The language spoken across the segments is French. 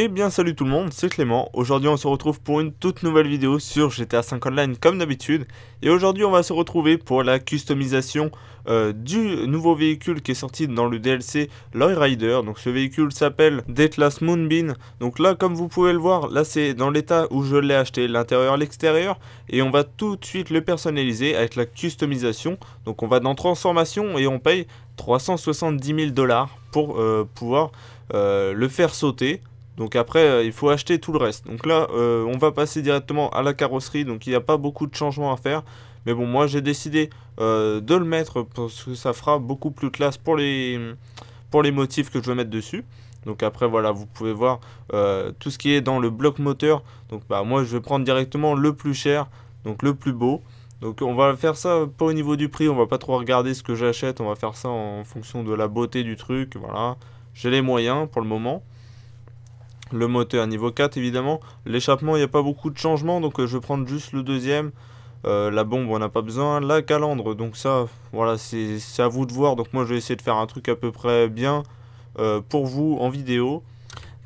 Et eh bien salut tout le monde, c'est Clément. Aujourd'hui on se retrouve pour une toute nouvelle vidéo sur GTA 5 Online comme d'habitude. Et aujourd'hui on va se retrouver pour la customisation euh, du nouveau véhicule qui est sorti dans le DLC Rider. Donc ce véhicule s'appelle Deathless Moonbeam. Donc là comme vous pouvez le voir, là c'est dans l'état où je l'ai acheté, l'intérieur, l'extérieur. Et on va tout de suite le personnaliser avec la customisation. Donc on va dans transformation et on paye 370 000 dollars pour euh, pouvoir euh, le faire sauter. Donc après, euh, il faut acheter tout le reste. Donc là, euh, on va passer directement à la carrosserie. Donc il n'y a pas beaucoup de changements à faire. Mais bon, moi j'ai décidé euh, de le mettre parce que ça fera beaucoup plus classe pour les, pour les motifs que je vais mettre dessus. Donc après voilà, vous pouvez voir tout ce qui est dans le bloc moteur. Donc bah, moi je vais prendre directement le plus cher, donc le plus beau. Donc on va faire ça pas au niveau du prix, on va pas trop regarder ce que j'achète, on va faire ça en fonction de la beauté du truc, voilà. J'ai les moyens pour le moment. Le moteur niveau 4 évidemment. L'échappement, il n'y a pas beaucoup de changements, donc euh, je vais prendre juste le deuxième. Euh, la bombe, on n'a pas besoin. La calandre, donc ça, voilà, c'est à vous de voir. Donc moi, je vais essayer de faire un truc à peu près bien euh, pour vous en vidéo.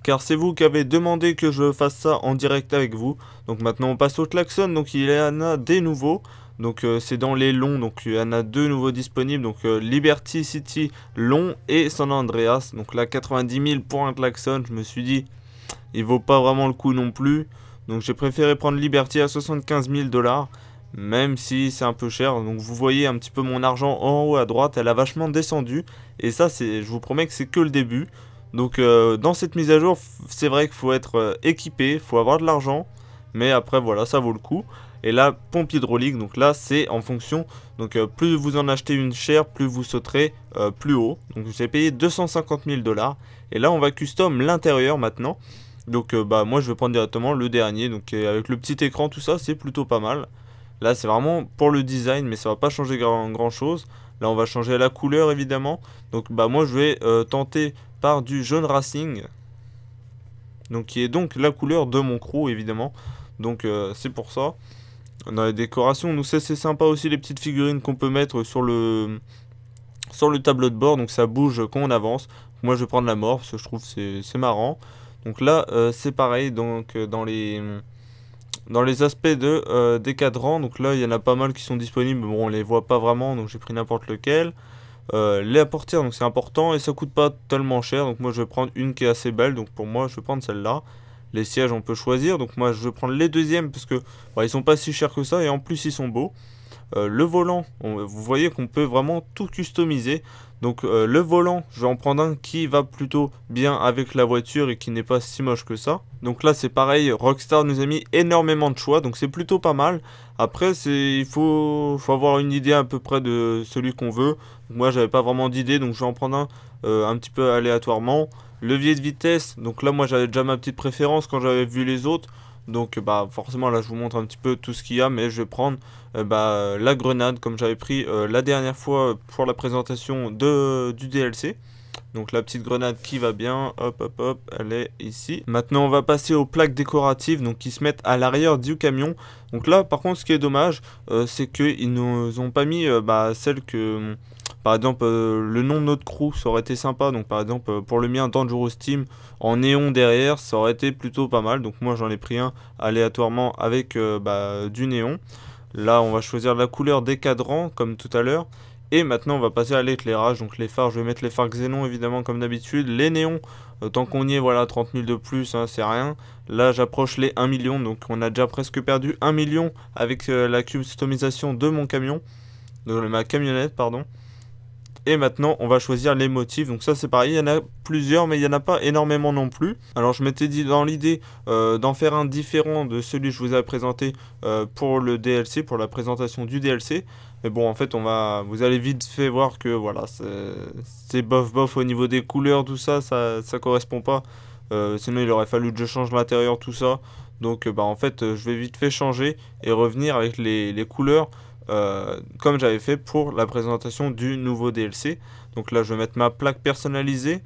Car c'est vous qui avez demandé que je fasse ça en direct avec vous. Donc maintenant, on passe au klaxon. Donc il y en a des nouveaux. Donc c'est dans les longs, donc il y en a deux nouveaux disponibles, donc Liberty City long et San Andreas. Donc là 90 000 pour un klaxon, je me suis dit il vaut pas vraiment le coup non plus. Donc j'ai préféré prendre Liberty à 75 000 dollars, même si c'est un peu cher. Donc vous voyez un petit peu mon argent en haut à droite, elle a vachement descendu. Et ça, je vous promets que c'est que le début. Donc euh, dans cette mise à jour, c'est vrai qu'il faut être euh, équipé, il faut avoir de l'argent. Mais après, voilà, ça vaut le coup. Et là, pompe hydraulique, donc là, c'est en fonction. Donc euh, plus vous en achetez une chère, plus vous sauterez plus haut. Donc j'ai payé 250 000 dollars. Et là, on va custom l'intérieur maintenant. Donc euh, bah moi je vais prendre directement le dernier, donc euh, avec le petit écran tout ça c'est plutôt pas mal. Là c'est vraiment pour le design mais ça va pas changer grand, chose. Là on va changer la couleur évidemment, donc bah moi je vais euh, tenter par du jaune racing. Donc qui est donc la couleur de mon crew évidemment, donc c'est pour ça. Dans les décorations, nous c'est sympa aussi les petites figurines qu'on peut mettre sur le sur le tableau de bord, donc ça bouge quand on avance. Moi je vais prendre la mort parce que je trouve c'est marrant. Donc là, euh, c'est pareil, donc euh, dans les dans les aspects de euh, des cadrans, donc là il y en a pas mal qui sont disponibles, bon on les voit pas vraiment, donc j'ai pris n'importe lequel. les apportières, donc c'est important et ça coûte pas tellement cher, donc moi je vais prendre une qui est assez belle, donc pour moi je vais prendre celle-là. Les sièges on peut choisir, donc moi je vais prendre les deuxièmes parce que ne bah, ils sont pas si chers que ça et en plus ils sont beaux. Euh, le volant, vous voyez qu'on peut vraiment tout customiser. Donc euh, le volant, je vais en prendre un qui va plutôt bien avec la voiture et qui n'est pas si moche que ça. Donc là c'est pareil, Rockstar nous a mis énormément de choix, donc c'est plutôt pas mal. Après il faut, avoir une idée à peu près de celui qu'on veut. Moi j'avais pas vraiment d'idée, donc je vais en prendre un euh, un petit peu aléatoirement. Levier de vitesse, donc là moi j'avais déjà ma petite préférence quand j'avais vu les autres. Donc euh, bah forcément là je vous montre un petit peu tout ce qu'il y a mais je vais prendre euh, bah, la grenade comme j'avais pris euh, la dernière fois pour la présentation de, du DLC. Donc la petite grenade qui va bien, hop hop hop, elle est ici. Maintenant on va passer aux plaques décoratives donc qui se mettent à l'arrière du camion. Donc là par contre ce qui est dommage c'est qu'ils nous ont pas mis bah, celle que... Par exemple, euh, le nom de notre crew, ça aurait été sympa. Donc, par exemple, euh, pour le mien, Dangerous Team, en néon derrière, ça aurait été plutôt pas mal. Donc, moi, j'en ai pris un aléatoirement avec euh, bah, du néon. Là, on va choisir la couleur des cadrans, comme tout à l'heure. Et maintenant, on va passer à l'éclairage. Donc, les phares, je vais mettre les phares xénon, évidemment, comme d'habitude. Les néons, tant qu'on y est, voilà, 30 000 de plus, hein, c'est rien. Là, j'approche les 1 million. Donc, on a déjà presque perdu 1 million avec la customisation de mon camion. De ma camionnette, pardon. Et maintenant, on va choisir les motifs. Donc ça, c'est pareil, il y en a plusieurs, mais il n'y en a pas énormément non plus. Alors, je m'étais dit dans l'idée euh, d'en faire un différent de celui que je vous ai présenté euh, pour le DLC, pour la présentation du DLC. Mais bon, en fait, on va, vous allez vite fait voir que voilà, c'est bof bof au niveau des couleurs, tout ça, ça, ne correspond pas. Euh, sinon, il aurait fallu que je change l'intérieur, tout ça. Donc, bah, en fait, je vais vite fait changer et revenir avec les couleurs euh, comme j'avais fait pour la présentation du nouveau DLC. Donc là, je vais mettre ma plaque personnalisée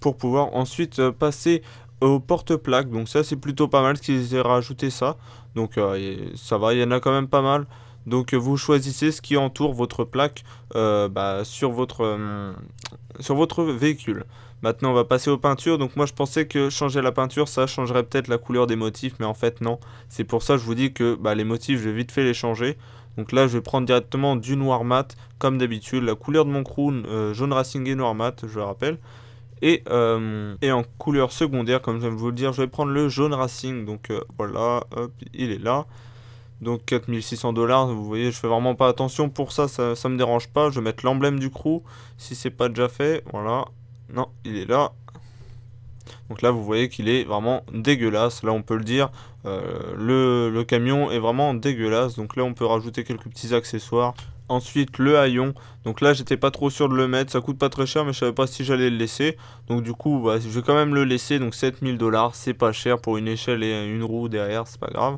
pour pouvoir ensuite euh, passer aux porte-plaques. Donc ça, c'est plutôt pas mal qu'ils aient rajouté ça. Donc euh, ça va, il y en a quand même pas mal. Donc vous choisissez ce qui entoure votre plaque bah, sur, votre, véhicule. Maintenant on va passer aux peintures. Donc moi je pensais que changer la peinture ça changerait peut-être la couleur des motifs. Mais en fait non. C'est pour ça que je vous dis que bah, les motifs je vais vite fait les changer. Donc là, je vais prendre directement du noir mat, comme d'habitude. La couleur de mon crew, euh, jaune racing et noir mat, je le rappelle. Et, euh, et en couleur secondaire, comme j'aime vous le dire, je vais prendre le jaune racing. Donc euh, voilà, il est là. Donc 4600 dollars, vous voyez, je fais vraiment pas attention. Pour ça, ça, ne me dérange pas. Je vais mettre l'emblème du crew, si c'est pas déjà fait. Voilà, non, il est là. Donc là, vous voyez qu'il est vraiment dégueulasse. Là, on peut le dire, euh, le, camion est vraiment dégueulasse. Donc là, on peut rajouter quelques petits accessoires. Ensuite le haillon, donc là j'étais pas trop sûr de le mettre, ça coûte pas très cher mais je savais pas si j'allais le laisser Donc du coup bah, je vais quand même le laisser, donc 7000 dollars, c'est pas cher pour une échelle et une roue derrière, c'est pas grave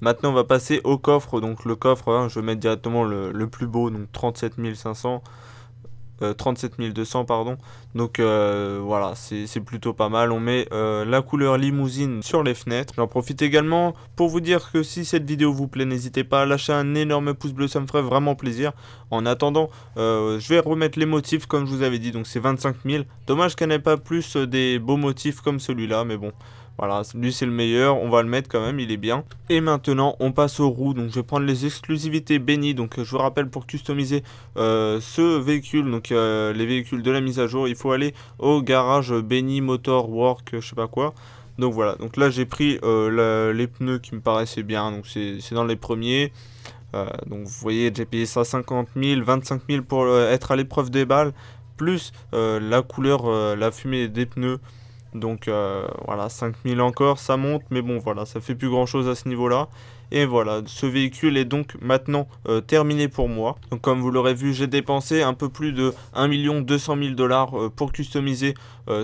Maintenant on va passer au coffre, donc le coffre hein, je vais mettre directement le, le plus beau, donc 37 37 euh, 200 pardon. Donc euh, voilà, c'est plutôt pas mal. On met euh, la couleur limousine sur les fenêtres. J'en profite également pour vous dire que si cette vidéo vous plaît, n'hésitez pas à lâcher un énorme pouce bleu, ça me ferait vraiment plaisir. En attendant, je vais remettre les motifs comme je vous avais dit, donc c'est 25 000. Dommage qu'elle n'ait pas plus des beaux motifs comme celui-là, mais bon. Voilà, lui c'est le meilleur, on va le mettre quand même, il est bien. Et maintenant, on passe aux roues. Donc je vais prendre les exclusivités Benny Donc euh, je vous rappelle, pour customiser euh, ce véhicule, donc euh, les véhicules de la mise à jour, il faut aller au garage Benny motor, work, je sais pas quoi. Donc voilà, donc là j'ai pris les pneus qui me paraissaient bien, donc c'est dans les premiers. donc vous voyez, j'ai payé ça 50 000, 25 000 pour être à l'épreuve des balles, plus la couleur, la fumée des pneus. Donc euh, voilà, 5000 encore, ça monte, mais bon voilà, ça fait plus grand chose à ce niveau-là. Et voilà, ce véhicule est donc maintenant euh, terminé pour moi. Donc comme vous l'aurez vu, j'ai dépensé un peu plus de 1 200 000 dollars euh, pour customiser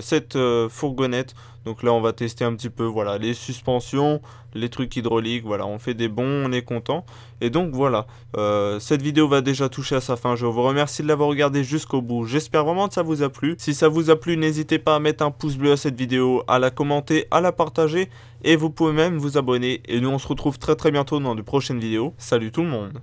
cette fourgonnette. Donc là, on va tester un petit peu voilà, les suspensions, les trucs hydrauliques, voilà, on fait des bons, on est content. Et donc voilà, euh, cette vidéo va déjà toucher à sa fin. Je vous remercie de l'avoir regardé jusqu'au bout. J'espère vraiment que ça vous a plu. Si ça vous a plu, n'hésitez pas à mettre un pouce bleu à cette vidéo, à la commenter, à la partager. Et vous pouvez même vous abonner. Et nous, on se retrouve très très bientôt dans de prochaines vidéos. Salut tout le monde